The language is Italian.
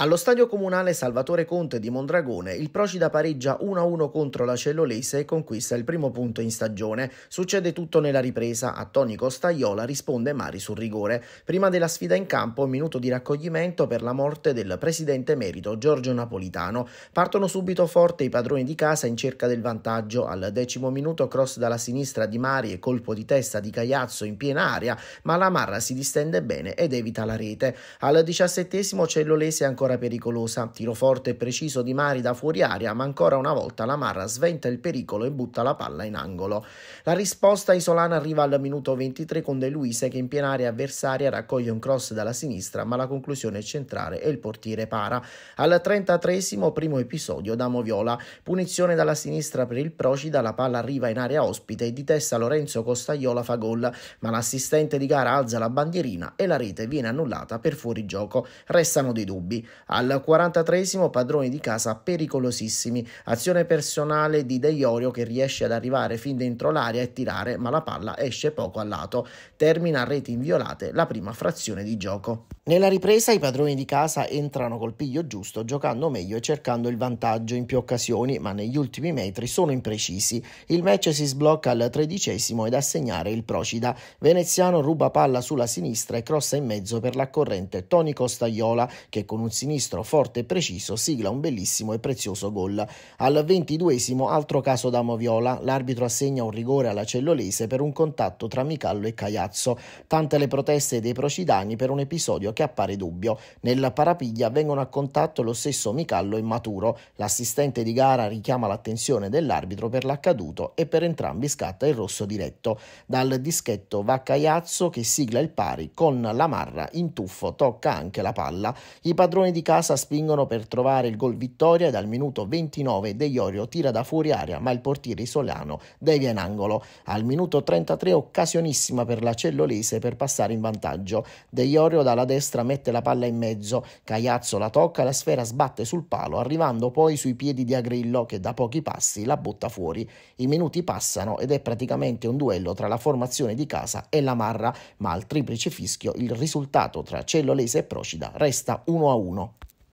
Allo stadio comunale Salvatore Conte di Mondragone, il Procida pareggia 1-1 contro la Cellolese e conquista il primo punto in stagione. Succede tutto nella ripresa, a Toni Costaiola risponde Mari sul rigore. Prima della sfida in campo, un minuto di raccoglimento per la morte del presidente emerito Giorgio Napolitano. Partono subito forte i padroni di casa in cerca del vantaggio. Al decimo minuto cross dalla sinistra di Mari e colpo di testa di Cagliazzo in piena area, ma la Marra si distende bene ed evita la rete. Al diciassettesimo Cellolese ancora ancora pericolosa. Tiro forte e preciso di Mari da fuori aria, ma ancora una volta la Marra sventa il pericolo e butta la palla in angolo. La risposta isolana arriva al minuto 23 con De Luise che in piena area avversaria raccoglie un cross dalla sinistra, ma la conclusione è centrale e il portiere para. Al 33 primo episodio da Moviola, punizione dalla sinistra per il Procida, la palla arriva in area ospite e di testa Lorenzo Costaiola fa gol, ma l'assistente di gara alza la bandierina e la rete viene annullata per fuorigioco. Restano dei dubbi. Al 43 padroni di casa pericolosissimi, azione personale di De Iorio che riesce ad arrivare fin dentro l'area e tirare, ma la palla esce poco a lato. Termina a reti inviolate la prima frazione di gioco. Nella ripresa i padroni di casa entrano col piglio giusto, giocando meglio e cercando il vantaggio in più occasioni, ma negli ultimi metri sono imprecisi. Il match si sblocca al tredicesimo ed a segnare il Procida. Veneziano ruba palla sulla sinistra e crossa in mezzo per l'accorrente Toni Costaiola, che con un sinistro forte e preciso sigla un bellissimo e prezioso gol. Al ventiduesimo altro caso da Moviola, l'arbitro assegna un rigore alla cellolese per un contatto tra Micallo e Cagliazzo. Tante le proteste dei procidani per un episodio che appare dubbio. Nella parapiglia vengono a contatto lo stesso Micallo e Maturo. L'assistente di gara richiama l'attenzione dell'arbitro per l'accaduto e per entrambi scatta il rosso diretto. Dal dischetto va Caiazzo che sigla il pari con la marra in tuffo tocca anche la palla. I padroni di casa spingono per trovare il gol vittoria e dal minuto 29 De Iorio tira da fuori aria ma il portiere isolano devia in angolo. Al minuto 33 occasionissima per la cellulese per passare in vantaggio. De Iorio dalla destra destra mette la palla in mezzo, Cagliazzo la tocca, la sfera sbatte sul palo, arrivando poi sui piedi di Agrillo che da pochi passi la butta fuori. I minuti passano ed è praticamente un duello tra la formazione di casa e la Marra, ma al triplice fischio il risultato tra Cellolese e Procida resta 1 a 1.